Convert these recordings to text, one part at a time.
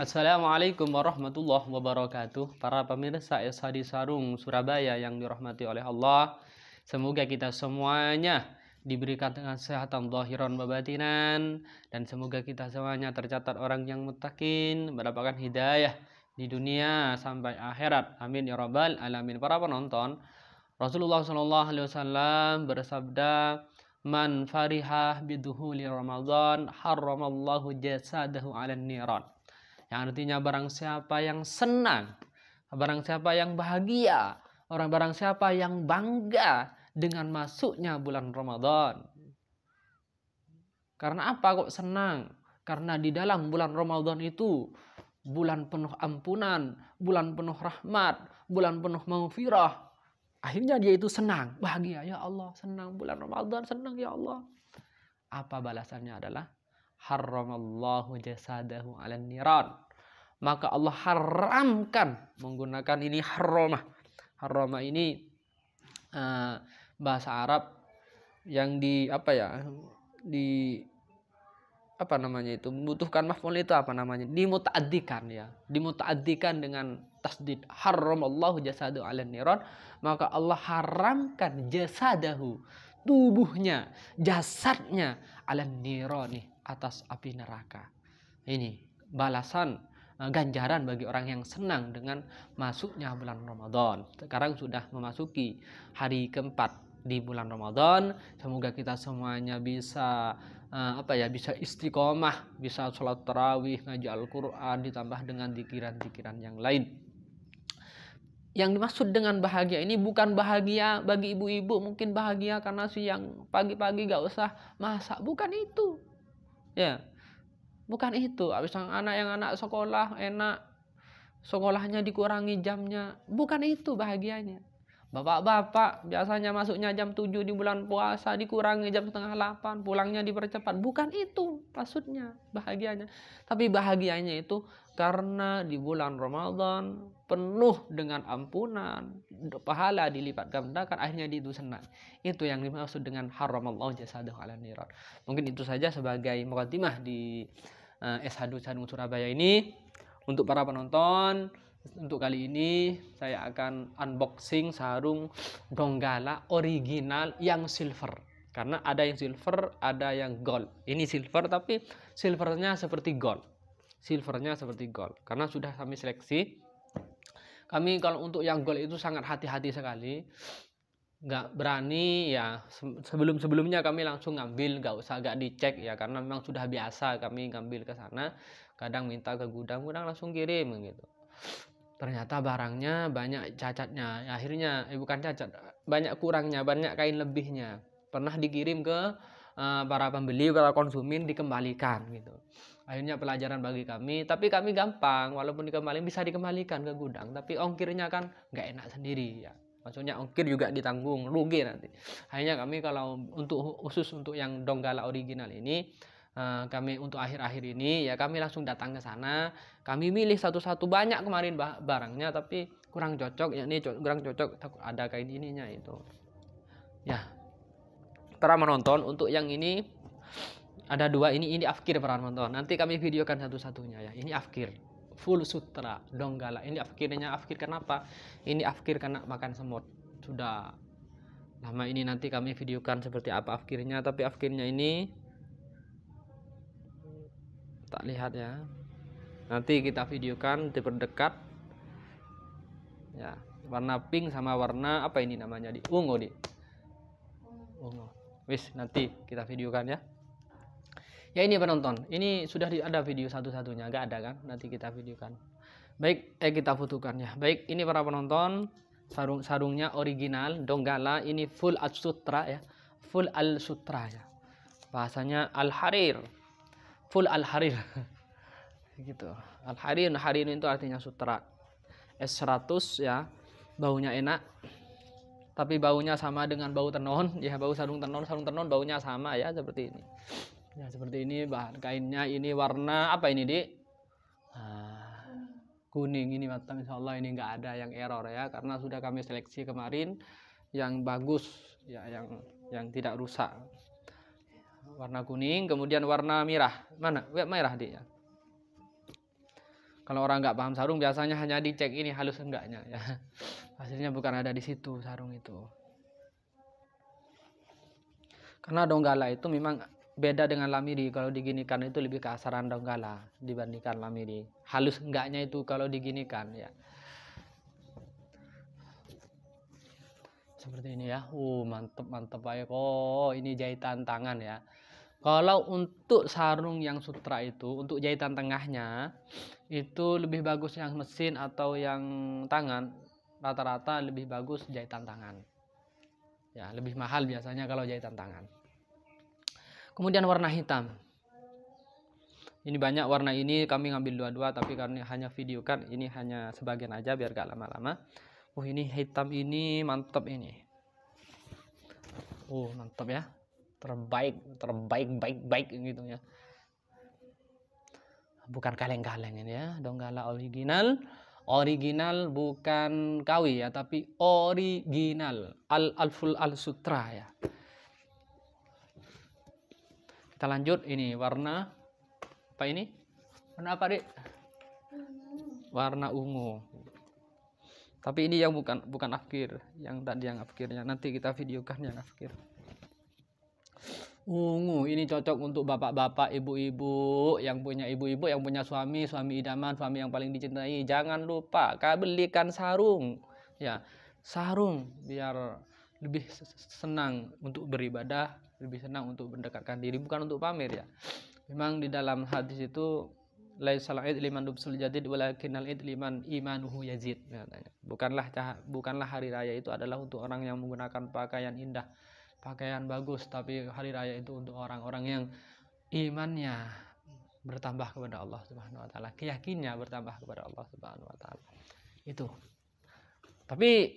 Assalamualaikum warahmatullahi wabarakatuh Para pemirsa Eshadi Sarung Surabaya yang dirahmati oleh Allah Semoga kita semuanya diberikan dengan kesehatan zahiran babatinan dan semoga kita semuanya tercatat orang yang mutakin mendapatkan hidayah di dunia sampai akhirat amin ya rabbal alamin para penonton Rasulullah SAW bersabda man farihah biduhuli ramadan haramallahu jasadahu ala niran yang artinya barang siapa yang senang, barang siapa yang bahagia, orang barang siapa yang bangga dengan masuknya bulan Ramadan. Karena apa kok senang? Karena di dalam bulan Ramadan itu bulan penuh ampunan, bulan penuh rahmat, bulan penuh maufirah. Akhirnya dia itu senang, bahagia. Ya Allah, senang bulan Ramadan, senang ya Allah. Apa balasannya adalah haramallahu jasadahu ala niran. Maka Allah haramkan menggunakan ini haramah haramah ini uh, bahasa Arab yang di apa ya? di apa namanya itu membutuhkan maf'ul itu apa namanya dimutadikan ya dimutadikan dengan tasdid haram jasadahu ala niron maka Allah haramkan jasadahu tubuhnya jasadnya ala niron nih atas api neraka. Ini balasan eh, ganjaran bagi orang yang senang dengan masuknya bulan Ramadan. Sekarang sudah memasuki hari keempat di bulan Ramadan. Semoga kita semuanya bisa eh, apa ya bisa istiqomah, bisa sholat tarawih, ngaji Al-Quran ditambah dengan pikiran-pikiran yang lain. Yang dimaksud dengan bahagia ini bukan bahagia bagi ibu-ibu mungkin bahagia karena siang pagi-pagi gak usah masak bukan itu ya bukan itu abis anak yang anak sekolah enak sekolahnya dikurangi jamnya bukan itu bahagianya bapak-bapak biasanya masuknya jam 7 di bulan puasa dikurangi jam setengah 8 pulangnya dipercepat bukan itu maksudnya bahagianya tapi bahagianya itu karena di bulan Ramadan penuh dengan ampunan, pahala dilipat gandakan, akhirnya dia itu senang. Itu yang dimaksud dengan haram Allah jasadahu ala nirat. Mungkin itu saja sebagai mukadimah di uh, eh, SH Dusanu Surabaya ini untuk para penonton untuk kali ini saya akan unboxing sarung donggala original yang silver karena ada yang silver ada yang gold ini silver tapi silvernya seperti gold silvernya seperti gold karena sudah kami seleksi kami kalau untuk yang gol itu sangat hati-hati sekali nggak berani ya sebelum sebelumnya kami langsung ngambil nggak usah nggak dicek ya karena memang sudah biasa kami ngambil ke sana kadang minta ke gudang gudang langsung kirim gitu ternyata barangnya banyak cacatnya akhirnya eh bukan cacat banyak kurangnya banyak kain lebihnya pernah dikirim ke uh, para pembeli para konsumen dikembalikan gitu akhirnya pelajaran bagi kami tapi kami gampang walaupun dikembalikan bisa dikembalikan ke gudang tapi ongkirnya kan nggak enak sendiri ya maksudnya ongkir juga ditanggung rugi nanti akhirnya kami kalau untuk khusus untuk yang donggala original ini eh, kami untuk akhir-akhir ini ya kami langsung datang ke sana kami milih satu-satu banyak kemarin barangnya tapi kurang cocok ya ini kurang cocok ada kain ininya itu ya para menonton untuk yang ini ada dua ini ini afkir para penonton nanti kami videokan satu-satunya ya ini afkir full sutra donggala ini afkirnya afkir kenapa ini afkir karena makan semut sudah lama ini nanti kami videokan seperti apa afkirnya tapi afkirnya ini tak lihat ya nanti kita videokan diperdekat ya warna pink sama warna apa ini namanya di ungu di ungu wis nanti kita videokan ya ya ini penonton ini sudah ada video satu-satunya nggak ada kan nanti kita videokan baik eh kita fotokan ya baik ini para penonton sarung sarungnya original donggala ini full al sutra ya full al sutra ya bahasanya al harir full al harir gitu al harir harir itu artinya sutra S100 ya baunya enak tapi baunya sama dengan bau tenon ya bau sarung tenon sarung tenon baunya sama ya seperti ini ya seperti ini bahan kainnya ini warna apa ini di nah, kuning ini matang insya Allah ini enggak ada yang error ya karena sudah kami seleksi kemarin yang bagus ya yang yang tidak rusak warna kuning kemudian warna merah mana merah dik ya kalau orang nggak paham sarung biasanya hanya dicek ini halus enggaknya ya hasilnya bukan ada di situ sarung itu karena donggala itu memang beda dengan lamiri kalau diginikan itu lebih asaran donggala dibandingkan lamiri halus enggaknya itu kalau diginikan ya seperti ini ya uh mantep mantep ayo oh ini jahitan tangan ya kalau untuk sarung yang sutra itu untuk jahitan tengahnya itu lebih bagus yang mesin atau yang tangan rata-rata lebih bagus jahitan tangan ya lebih mahal biasanya kalau jahitan tangan Kemudian warna hitam. Ini banyak warna ini kami ngambil dua-dua tapi karena hanya video kan ini hanya sebagian aja biar gak lama-lama. Oh ini hitam ini mantap ini. Oh mantap ya. Terbaik, terbaik, baik, baik gitu ya. Bukan kaleng-kaleng ini ya. Donggala original original bukan kawi ya tapi original al alful al sutra ya kita lanjut ini warna apa ini? Warna apa, Dek? Warna ungu. Tapi ini yang bukan bukan akhir, yang tadi yang akhirnya. Nanti kita videokan yang akhir. Ungu ini cocok untuk bapak-bapak, ibu-ibu yang punya ibu-ibu yang punya suami, suami idaman, suami yang paling dicintai. Jangan lupa belikan sarung. Ya, sarung biar lebih senang untuk beribadah lebih senang untuk mendekatkan diri bukan untuk pamer ya memang di dalam hadis itu laisal id liman dubsul jadid walakinnal id liman imanuhu yazid bukanlah bukanlah hari raya itu adalah untuk orang yang menggunakan pakaian indah pakaian bagus tapi hari raya itu untuk orang-orang yang imannya bertambah kepada Allah Subhanahu wa taala keyakinnya bertambah kepada Allah Subhanahu wa taala itu tapi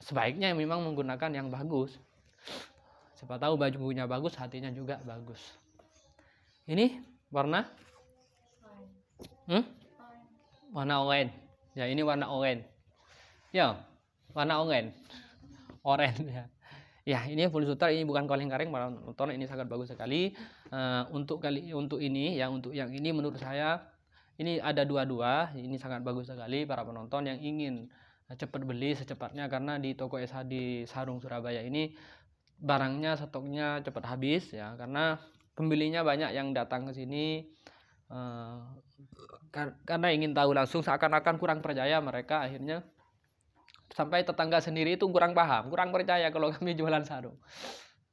sebaiknya memang menggunakan yang bagus siapa tahu baju bajunya bagus hatinya juga bagus ini warna hmm? warna oranye ya ini warna oranye ya warna oranye oranye ya ya ini full sutra ini bukan kaleng kareng para penonton ini sangat bagus sekali uh, untuk kali untuk ini ya untuk yang ini menurut saya ini ada dua-dua ini sangat bagus sekali para penonton yang ingin cepat beli secepatnya karena di toko SH di Sarung Surabaya ini barangnya stoknya cepat habis ya karena pembelinya banyak yang datang ke sini uh, kar karena ingin tahu langsung seakan-akan kurang percaya mereka akhirnya sampai tetangga sendiri itu kurang paham kurang percaya kalau kami jualan sarung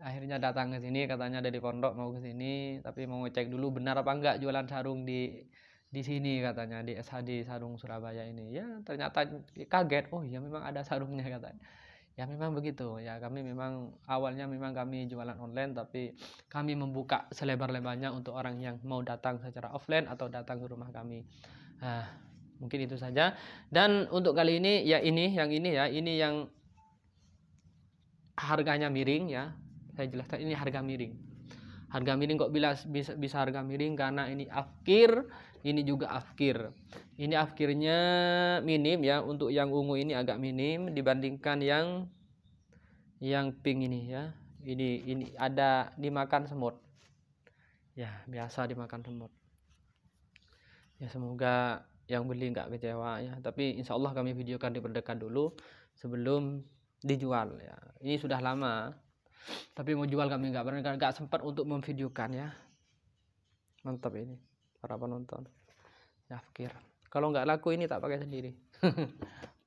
akhirnya datang ke sini katanya dari pondok mau ke sini tapi mau cek dulu benar apa enggak jualan sarung di di sini katanya di SHD Sarung Surabaya ini ya ternyata kaget oh ya memang ada sarungnya katanya ya memang begitu ya kami memang awalnya memang kami jualan online tapi kami membuka selebar-lebarnya untuk orang yang mau datang secara offline atau datang ke rumah kami nah, mungkin itu saja dan untuk kali ini ya ini yang ini ya ini yang harganya miring ya saya jelaskan ini harga miring harga miring kok bila bisa, bisa harga miring karena ini afkir ini juga afkir ini afkirnya minim ya untuk yang ungu ini agak minim dibandingkan yang yang pink ini ya ini ini ada dimakan semut ya biasa dimakan semut ya semoga yang beli nggak kecewa ya tapi insya Allah kami videokan diperdekat dulu sebelum dijual ya ini sudah lama tapi mau jual kami nggak pernah nggak sempat untuk memvideokan ya mantap ini para penonton ya fikir kalau nggak laku ini tak pakai sendiri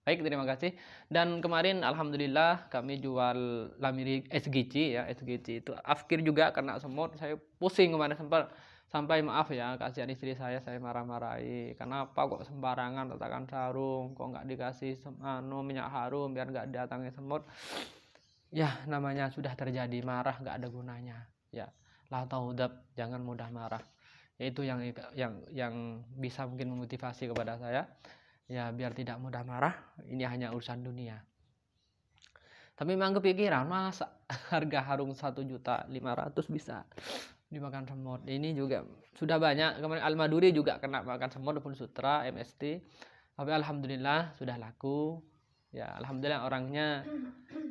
baik terima kasih dan kemarin alhamdulillah kami jual lamiri SGC ya SGC itu afkir juga karena semut saya pusing kemarin sempat sampai maaf ya kasihan istri saya saya marah-marahi kenapa kok sembarangan letakkan sarung kok nggak dikasih anu minyak harum biar nggak datangnya semut ya namanya sudah terjadi marah nggak ada gunanya ya la taudab jangan mudah marah ya, itu yang yang yang bisa mungkin memotivasi kepada saya ya biar tidak mudah marah ini hanya urusan dunia tapi memang kepikiran masa harga harum satu juta lima ratus bisa dimakan semut ini juga sudah banyak kemarin Al Maduri juga kena makan semut pun sutra MST tapi alhamdulillah sudah laku ya alhamdulillah orangnya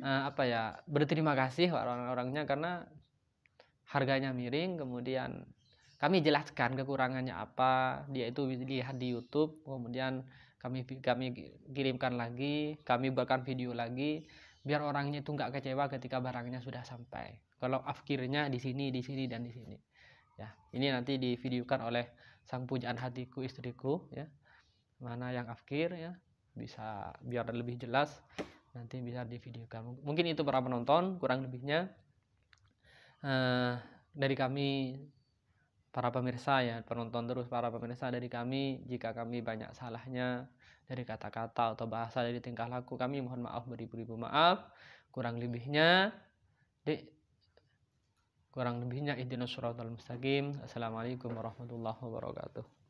uh, apa ya berterima kasih orang-orangnya karena harganya miring kemudian kami jelaskan kekurangannya apa dia itu dilihat di YouTube kemudian kami kami kirimkan lagi kami buatkan video lagi biar orangnya itu nggak kecewa ketika barangnya sudah sampai kalau afkirnya di sini di sini dan di sini ya ini nanti divideokan oleh sang pujaan hatiku istriku ya mana yang afkir ya bisa biar lebih jelas nanti bisa di video kamu mungkin itu para penonton kurang lebihnya uh, dari kami para pemirsa ya penonton terus para pemirsa dari kami jika kami banyak salahnya dari kata-kata atau bahasa dari tingkah laku kami mohon maaf beribu-ribu maaf kurang lebihnya di kurang lebihnya surat al mustaqim assalamualaikum warahmatullahi wabarakatuh